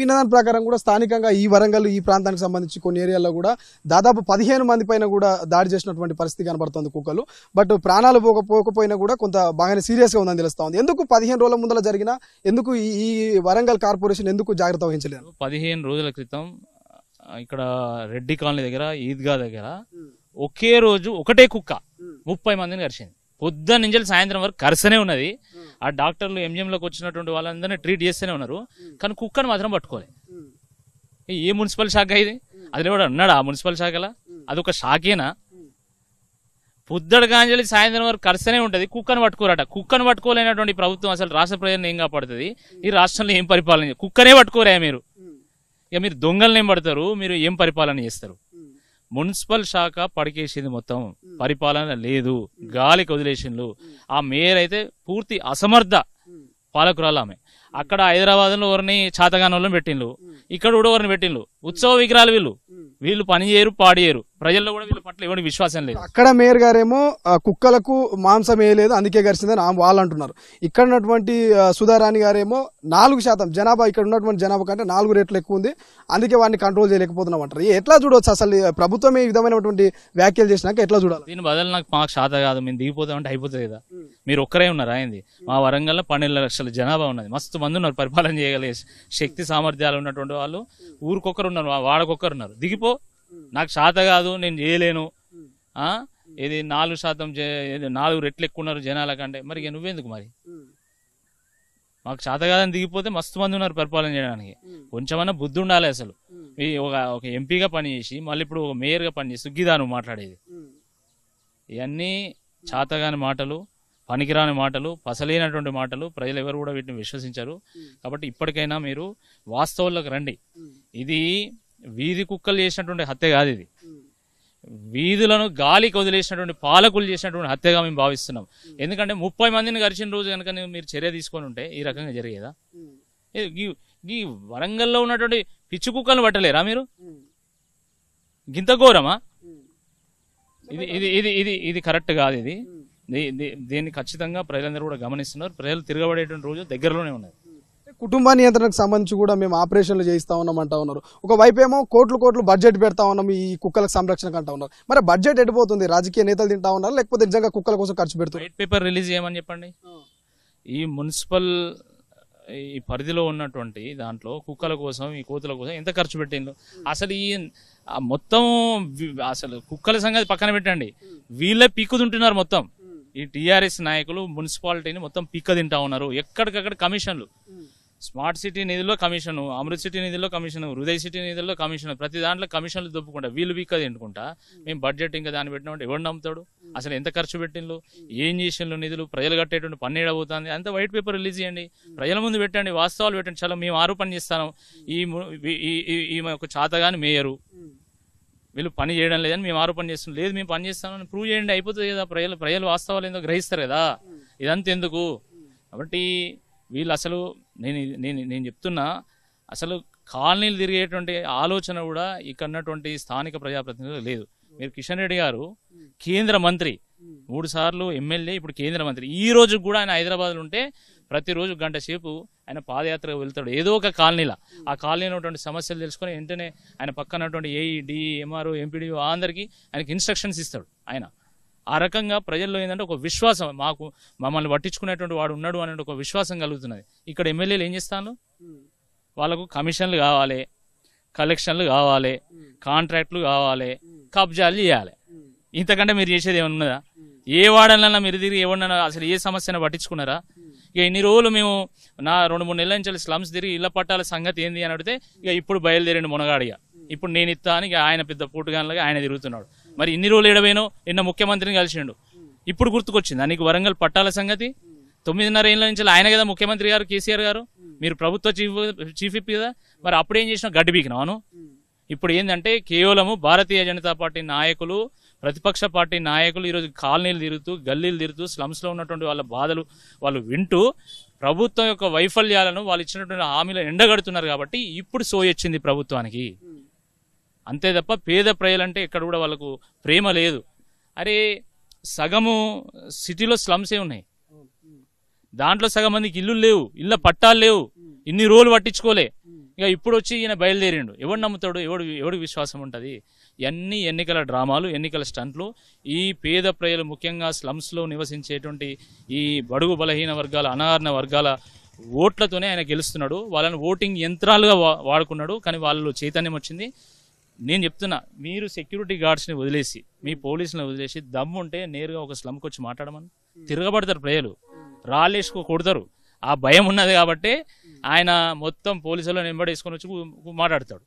వినదాని ప్రకారం కూడా స్థానికంగా ఈ వరంగల్ ఈ ప్రాంతానికి సంబంధించి కొన్ని ఏరియాల్లో కూడా దాదాపు పదిహేను మంది పైన కూడా దాడి చేసినటువంటి పరిస్థితి కనబడుతుంది కుక్కలు బట్ ప్రాణాలు పోక పోకపోయినా కూడా కొంత బాగానే సీరియస్గా ఉందని తెలుస్తా ఉంది ఎందుకు పదిహేను రోజుల ముందర జరిగిన ఎందుకు ఈ వరంగల్ కార్పొరేషన్ ఎందుకు జాగ్రత్త వహించలేదు పదిహేను రోజుల క్రితం ఇక్కడ రెడ్డి కాలనీ దగ్గర ఈద్గా దగ్గర ఒకే రోజు ఒకటే కుక్క ముప్పై మందిని కరిచింది పొద్దున్న నుంచి సాయంత్రం వరకు కరిసనే ఉన్నది ఆ డాక్టర్లు ఎంజిఎంలోకి వచ్చినటువంటి వాళ్ళందరినీ ట్రీట్ చేస్తూనే ఉన్నారు కానీ కుక్కను మాత్రం పట్టుకోలే ఏ మున్సిపల్ శాఖ ఇది అది కూడా ఆ మున్సిపల్ అది అదొక శాఖేనా పొద్దుడు గాంజలి సాయంత్రం వరకు ఖర్చునే ఉంటుంది కుక్కను పట్టుకోరట కుక్కను పట్టుకోలేనటువంటి ప్రభుత్వం అసలు రాష్ట్ర ప్రజలను ఏం కాపాడుతుంది ఈ రాష్ట్రంలో ఏం పరిపాలన కుక్కనే పట్టుకోరా మీరు ఇక మీరు దొంగలనేం పడతారు మీరు ఏం పరిపాలన చేస్తారు మున్సిపల్ శాఖ పడికేసింది మొత్తం పరిపాలన లేదు గాలి కదిలేసిండ్లు ఆ మేయర్ అయితే పూర్తి అసమర్థ పాలకురాలు ఆమె అక్కడ హైదరాబాద్లో ఎవరిని చాతగానోళ్ళని పెట్టిండ్లు ఇక్కడ కూడా ఎవరిని పెట్టిండ్లు ఉత్సవ విగ్రహాలు వీళ్ళు వీళ్ళు పని చేయరు పాడియరు ప్రజల్లో కూడా వీళ్ళ పట్ల ఎవరి విశ్వాసం లేదు అక్కడ మేయర్ గారేమో కుక్కలకు మాంసం వేయలేదు అందుకే గరిచిందని వాళ్ళు అంటున్నారు ఇక్కడ ఉన్నటువంటి సుధారాణి గారేమో నాలుగు శాతం జనాభా ఇక్కడ ఉన్నటువంటి జనాభా కంటే నాలుగు రేట్లు ఎక్కువ ఉంది అందుకే వాడిని కంట్రోల్ చేయలేకపోతున్నాం అంటారు ఎట్లా చూడవచ్చు అసలు ప్రభుత్వం ఈ విధమైనటువంటి వ్యాఖ్యలు చేసినాక ఎట్లా చూడాలి దీని బదులు నాకు మాకు శాత కాదు మేము దిగిపోతామంటే అయిపోతుంది కదా మీరు ఒక్కరే ఉన్నారు ఆయనది మా వరంగల్లో పన్నెండు లక్షల జనాభా ఉన్నది మస్తు మంది ఉన్నారు పరిపాలన చేయగలిగే శక్తి సామర్థ్యాలు ఉన్నటువంటి వాళ్ళు ఊరికొకరు ఉన్నారు వాడకొక్కరున్నారు ఉన్నారు దిగిపో నాకు శాత కాదు నేను చేయలేను ఇది నాలుగు శాతం నాలుగు రెట్లు ఎక్కువ ఉన్నారు జనాల కంటే మరి నువ్వెందుకు మరి మాకు శాత కాదని దిగిపోతే మస్తు మంది ఉన్నారు పరిపాలన చేయడానికి కొంచెమన్నా బుద్ధి ఉండాలి అసలు ఒక ఒక ఎంపీగా పనిచేసి మళ్ళీ ఇప్పుడు ఒక మేయర్గా పనిచేసి సుగ్గిదాను మాట్లాడేది ఇవన్నీ చాతగాని మాటలు పనికిరాని మాటలు పసలేనటువంటి మాటలు ప్రజలు ఎవరు కూడా వీటిని విశ్వసించరు కాబట్టి ఇప్పటికైనా మీరు వాస్తవంలోకి రండి ఇది వీధి కుక్కలు చేసినటువంటి హత్య కాదు ఇది వీధులను గాలికి వదిలేసినటువంటి పాలకులు చేసినటువంటి హత్యగా మేము భావిస్తున్నాం ఎందుకంటే ముప్పై మందిని గడిచిన రోజు కనుక మీరు చర్య తీసుకొని ఉంటే ఈ రకంగా జరిగేదా ఈ వరంగల్లో ఉన్నటువంటి పిచ్చి కుక్కలను పట్టలేరా మీరు గింత ఘోరమా ఇది ఇది ఇది ఇది కరెక్ట్ కాదు ఇది దీన్ని ఖచ్చితంగా ప్రజలందరూ కూడా గమనిస్తున్నారు ప్రజలు తిరగబడేటువంటి రోజు దగ్గరలోనే ఉన్నది కుటుంబ నియంత్రణకు సంబంధించి కూడా మేము ఆపరేషన్లు చేయిస్తా ఉన్నాం అంటా ఉన్నారు ఒకవైపు ఏమో కోట్లు కోట్లు బడ్జెట్ పెడతా ఉన్నాం ఈ కుక్కలకు సంరక్షణకు అంటా ఉన్నారు మరి బడ్జెట్ ఎడిపోతుంది రాజకీయ నేతలు తింటా ఉన్నారు లేకపోతే నిజంగా కుక్కల కోసం ఖర్చు పెడుతుంది పేపర్ రిలీజ్ చేయమని చెప్పండి ఈ మున్సిపల్ ఈ పరిధిలో ఉన్నటువంటి దాంట్లో కుక్కల కోసం ఈ కోతుల కోసం ఎంత ఖర్చు పెట్టిందో అసలు ఈ మొత్తం అసలు కుక్కల సంగతి పక్కన పెట్టండి వీళ్ళే పీక్కుతుంటున్నారు మొత్తం ఈ టీఆర్ఎస్ నాయకులు మున్సిపాలిటీని మొత్తం పిక్క తింటా ఉన్నారు ఎక్కడికక్కడ కమిషన్లు స్మార్ట్ సిటీ నిధుల్లో కమిషన్ అమృత్ సిటీ నిధుల్లో కమిషన్ హృదయ సిటీ నిధుల్లో కమిషన్ ప్రతి దాంట్లో కమిషన్లు దొప్పుకుంటా వీళ్ళు పిక్క తింటుకుంటా మేము బడ్జెట్ ఇంకా దాన్ని పెట్టినామంటే ఎవరు నమ్ముతాడు అసలు ఎంత ఖర్చు పెట్టిండ్రు ఏం చేసిండ్రు నిధులు ప్రజలు కట్టేటువంటి పన్ను ఏడబోతుంది అంత వైట్ పేపర్ రిలీజ్ చేయండి ప్రజల ముందు పెట్టండి వాస్తవాలు పెట్టండి చాలా మేము ఆరోపణ చేస్తాం ఈ ఈ ఈమె ఒక చాతగాని మేయరు వీళ్ళు పని చేయడం లేదని మేము ఆరోపణ చేస్తున్నాం లేదు మేము పని చేస్తామని ప్రూవ్ చేయండి అయిపోతుంది కదా ప్రజలు ప్రజలు వాస్తవాలు ఏందో గ్రహిస్తారు కదా ఇదంతా ఎందుకు కాబట్టి వీళ్ళు అసలు నేను నేను నేను చెప్తున్నా అసలు కాలనీలు తిరిగేటువంటి ఆలోచన కూడా ఇక్కడ ఉన్నటువంటి స్థానిక ప్రజాప్రతినిధులు లేదు మీరు కిషన్ రెడ్డి గారు కేంద్ర మంత్రి మూడు సార్లు ఎమ్మెల్యే ఇప్పుడు కేంద్ర మంత్రి ఈ రోజు కూడా ఆయన హైదరాబాద్లో ఉంటే ప్రతిరోజు గంట సేపు ఆయన పాదయాత్రకు వెళ్తాడు ఏదో ఒక కాలనీలో ఆ కాలనీలో ఉన్నటువంటి సమస్యలు తెలుసుకొని వెంటనే ఆయన పక్కన ఉన్నటువంటి AE DE e, MRO MPDO అందరికీ ఆయనకి ఇన్స్ట్రక్షన్స్ ఇస్తాడు ఆయన ఆ రకంగా ప్రజల్లో ఏంటంటే ఒక విశ్వాసం మాకు మమ్మల్ని పట్టించుకునేటువంటి వాడు ఉన్నాడు అనే ఒక విశ్వాసం కలుగుతున్నది ఇక్కడ ఎమ్మెల్యేలు ఏం చేస్తాను వాళ్ళకు కమిషన్లు కావాలి కలెక్షన్లు కావాలి కాంట్రాక్ట్లు కావాలి కబ్జాలు చేయాలి ఇంతకంటే మీరు చేసేది ఏమన్నా ఏ వాడనన్నా మీరు తిరిగి ఏమన్నా అసలు ఏ సమస్యను పట్టించుకున్నారా ఇక ఇన్ని రోజులు మేము నా రెండు మూడు నెలల నుంచి స్లమ్స్ తిరిగి ఇళ్ల పట్టాల సంగతి ఏంది అని అడిగితే ఇక ఇప్పుడు బయలుదేరిండు మునగాడిగ ఇప్పుడు నేను ఇస్తా అని ఆయన పెద్ద పూటుగానలాగా ఆయన తిరుగుతున్నాడు మరి ఇన్ని రోజులు ఎడబోయినో నిన్న ముఖ్యమంత్రిని కలిసిండు ఇప్పుడు గుర్తుకొచ్చింది నీకు వరంగల్ పట్టాల సంగతి తొమ్మిదిన్నర ఏళ్ళ నుంచి ఆయన కదా ముఖ్యమంత్రి గారు కేసీఆర్ గారు మీరు ప్రభుత్వ చీఫ్ చీఫ్ ఇప్పి కదా మరి ఏం చేసినా గడ్డి బీకినాను ఇప్పుడు ఏంటంటే కేవలము భారతీయ జనతా పార్టీ నాయకులు ప్రతిపక్ష పార్టీ నాయకులు ఈరోజు కాలనీలు తిరుగుతూ గల్లీలు తిరుగుతూ స్లమ్స్లో ఉన్నటువంటి వాళ్ళ బాధలు వాళ్ళు వింటూ ప్రభుత్వం యొక్క వైఫల్యాలను వాళ్ళు ఇచ్చినటువంటి హామీలు ఎండగడుతున్నారు కాబట్టి ఇప్పుడు సోయొచ్చింది ప్రభుత్వానికి అంతే తప్ప పేద ప్రజలంటే ఇక్కడ కూడా వాళ్ళకు ప్రేమ లేదు అరే సగము సిటీలో స్లమ్సే ఉన్నాయి దాంట్లో సగం మందికి ఇల్లు లేవు ఇళ్ళ పట్టాలు లేవు ఇన్ని రోజులు పట్టించుకోలే ఇక ఇప్పుడు వచ్చి ఈయన బయలుదేరిండు ఎవడు నమ్ముతాడు ఎవడు ఎవడు విశ్వాసం ఉంటుంది ఇవన్నీ ఎన్నికల డ్రామాలు ఎన్నికల స్టంట్లు ఈ పేద ప్రజలు ముఖ్యంగా స్లమ్స్లో నివసించేటువంటి ఈ బడుగు బలహీన వర్గాల అనాహరణ వర్గాల ఓట్లతోనే ఆయన గెలుస్తున్నాడు వాళ్ళని ఓటింగ్ యంత్రాలుగా వాడుకున్నాడు కానీ వాళ్ళు చైతన్యం వచ్చింది నేను చెప్తున్నా మీరు సెక్యూరిటీ గార్డ్స్ని వదిలేసి మీ పోలీసులను వదిలేసి దమ్ము ఉంటే నేరుగా ఒక స్లమ్కి వచ్చి మాట్లాడమని తిరగబడతారు ప్రజలు రాళ్ళేసుకో ఆ భయం ఉన్నది కాబట్టి ఆయన మొత్తం పోలీసులను వేసుకొని వచ్చి మాట్లాడతాడు